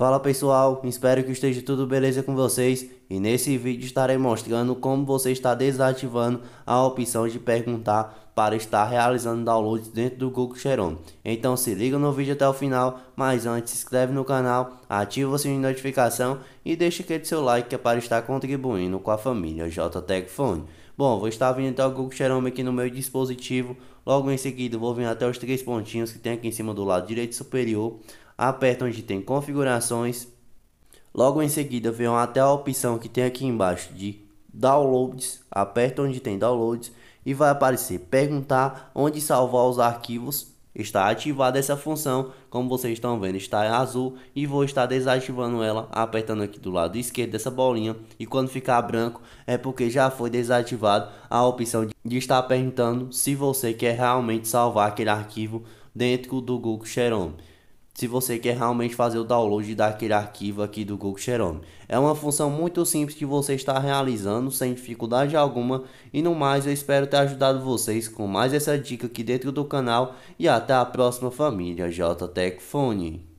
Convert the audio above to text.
Fala pessoal, espero que esteja tudo beleza com vocês e nesse vídeo estarei mostrando como você está desativando a opção de perguntar para estar realizando downloads dentro do Google Chrome. Então se liga no vídeo até o final, mas antes se inscreve no canal, ativa o sininho de notificação e deixa aquele seu like que é para estar contribuindo com a família JTEC Phone. Bom, vou estar vindo até o Google Chrome aqui no meu dispositivo, logo em seguida vou vir até os três pontinhos que tem aqui em cima do lado direito superior aperta onde tem configurações. Logo em seguida, venham até a opção que tem aqui embaixo de downloads, aperta onde tem downloads e vai aparecer perguntar onde salvar os arquivos. Está ativada essa função, como vocês estão vendo, está em azul e vou estar desativando ela apertando aqui do lado esquerdo dessa bolinha e quando ficar branco é porque já foi desativado a opção de estar perguntando se você quer realmente salvar aquele arquivo dentro do Google Chrome se você quer realmente fazer o download daquele arquivo aqui do Google Chrome. É uma função muito simples que você está realizando sem dificuldade alguma e no mais eu espero ter ajudado vocês com mais essa dica aqui dentro do canal e até a próxima família Tech Phone.